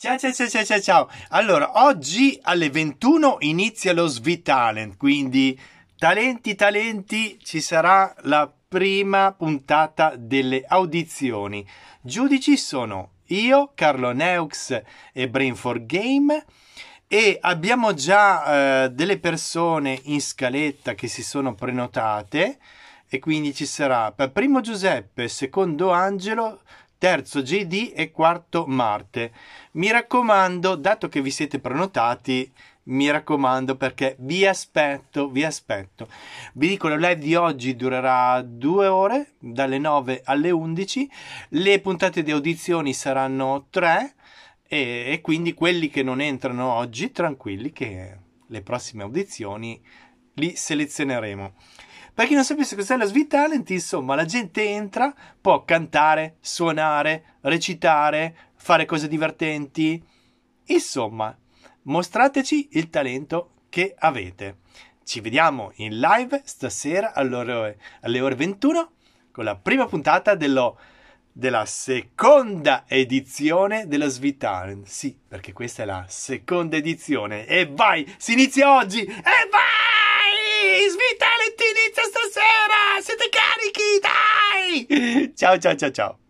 Ciao, ciao, ciao, ciao, ciao. Allora, oggi alle 21 inizia lo Svitalent, quindi talenti, talenti, ci sarà la prima puntata delle audizioni. Giudici sono io, Carlo Neux e Brain4Game e abbiamo già eh, delle persone in scaletta che si sono prenotate e quindi ci sarà per primo Giuseppe, secondo Angelo, terzo JD e quarto Marte. Mi raccomando, dato che vi siete prenotati, mi raccomando perché vi aspetto, vi aspetto. Vi dico, la live di oggi durerà due ore, dalle 9 alle 11. Le puntate di audizioni saranno tre e, e quindi quelli che non entrano oggi, tranquilli che le prossime audizioni li selezioneremo. Per chi non sapesse cos'è la Sweet Talent, insomma, la gente entra, può cantare, suonare, recitare, fare cose divertenti. Insomma, mostrateci il talento che avete. Ci vediamo in live stasera alle ore 21 con la prima puntata dello, della seconda edizione dello Svitalen. Sì, perché questa è la seconda edizione. E vai! Si inizia oggi! E vai! Svitalen! Chao, chao, chao, chao.